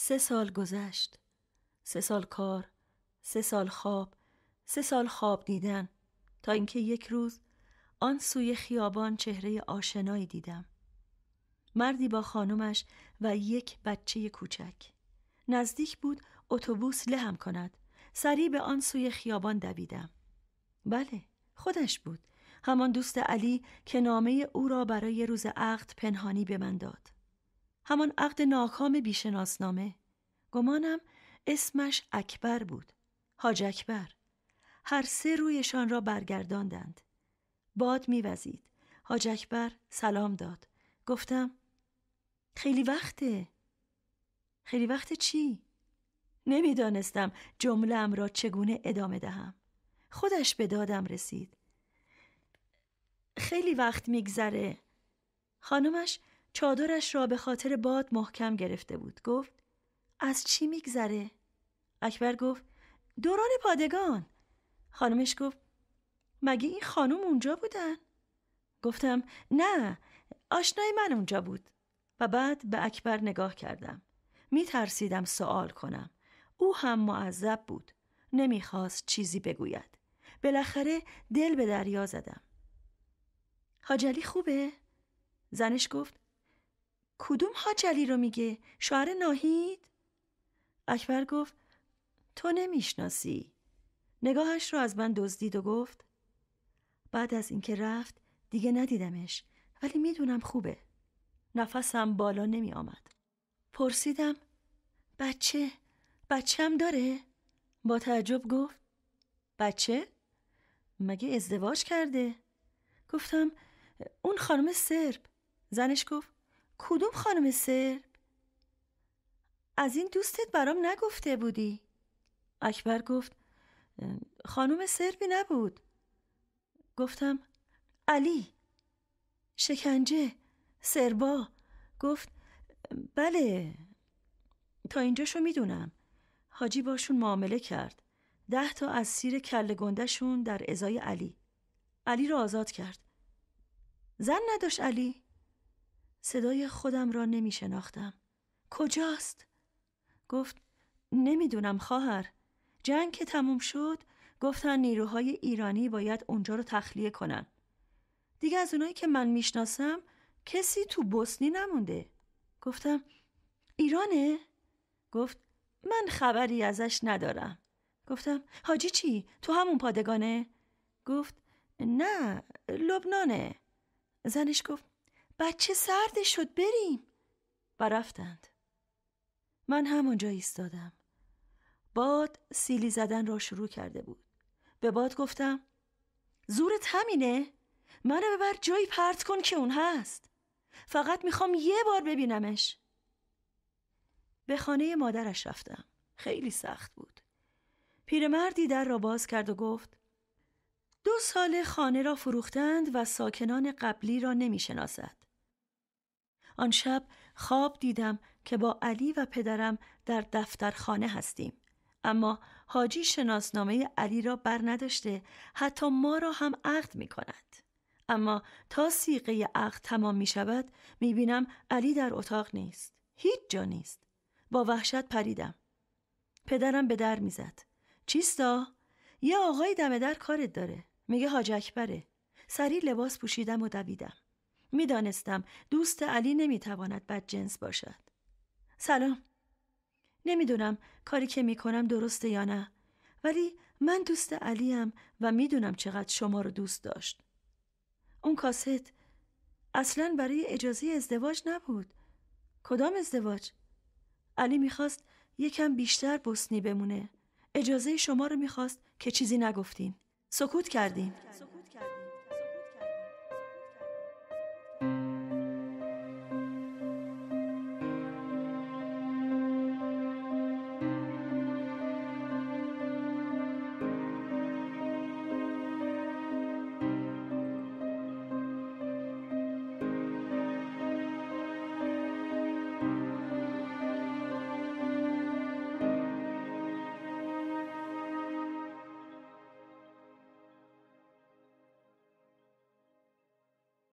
سه سال گذشت سه سال کار سه سال خواب سه سال خواب دیدن تا اینکه یک روز آن سوی خیابان چهره آشنایی دیدم مردی با خانمش و یک بچه کوچک نزدیک بود اتوبوس لهم کند سریع به آن سوی خیابان دویدم بله خودش بود همان دوست علی که نامه او را برای روز عقد پنهانی به من داد همان عقد ناکام بیشناسنامه گمانم اسمش اکبر بود حاج اکبر هر سه رویشان را برگرداندند باد میوزید حاج اکبر سلام داد گفتم خیلی وقته خیلی وقت چی؟ نمیدانستم ام را چگونه ادامه دهم خودش به دادم رسید خیلی وقت میگذره خانمش چادرش را به خاطر باد محکم گرفته بود گفت از چی میگذره؟ اکبر گفت دوران پادگان خانمش گفت مگه این خانم اونجا بودن؟ گفتم نه آشنای من اونجا بود و بعد به اکبر نگاه کردم می ترسیدم سوال کنم او هم معذب بود نمیخواست چیزی بگوید بالاخره دل به دریا زدم حاجلی خوبه؟ زنش گفت کدوم ها جلی رو میگه؟ شوهر ناهید؟ اکبر گفت تو نمیشناسی نگاهش رو از من دزدید و گفت بعد از اینکه رفت دیگه ندیدمش ولی میدونم خوبه نفسم بالا نمی آمد پرسیدم بچه هم داره؟ با تعجب گفت بچه؟ مگه ازدواج کرده؟ گفتم اون خانم سرب زنش گفت کدوم خانم سرب؟ از این دوستت برام نگفته بودی اکبر گفت خانم سربی نبود گفتم علی شکنجه سربا گفت بله تا اینجا اینجاشو میدونم حاجی باشون معامله کرد ده تا از سیر کل گندشون در ازای علی علی را آزاد کرد زن نداشت علی صدای خودم را نمی شناختم. کجاست؟ گفت نمیدونم خواهر. جنگ که تموم شد گفتن نیروهای ایرانی باید اونجا رو تخلیه کنن. دیگه از اونایی که من میشناسم کسی تو بوسنی نمونده. گفتم ایرانه؟ گفت من خبری ازش ندارم. گفتم حاجی چی؟ تو همون پادگانه؟ گفت نه لبنانه. زنش گفت بچه سرد شد بریم و رفتند من همونجا ایستادم باد سیلی زدن را شروع کرده بود به باد گفتم زورت همینه منو ببر جایی پرت کن که اون هست فقط میخوام یه بار ببینمش به خانه مادرش رفتم خیلی سخت بود پیرمردی در را باز کرد و گفت دو سال خانه را فروختند و ساکنان قبلی را نمیشناسد آن شب خواب دیدم که با علی و پدرم در دفترخانه هستیم اما حاجی شناسنامه علی را بر نداشته حتی ما را هم عقد می کند. اما تا سیقه عقد تمام می شود می بینم علی در اتاق نیست. هیچ جا نیست. با وحشت پریدم. پدرم به در می زد. چیستا؟ یه آقای دم در کارت داره. میگه حاج اکبره. سریع لباس پوشیدم و دویدم. میدانستم دوست علی نمیتواند بد جنس باشد. سلام. نمیدونم کاری که میکنم درسته یا نه ولی من دوست علیم و میدونم چقدر شما رو دوست داشت. اون کاست اصلا برای اجازه ازدواج نبود. کدام ازدواج؟ علی میخواست یکم بیشتر بسنی بمونه. اجازه شما رو میخواست که چیزی نگفتین. سکوت کردین.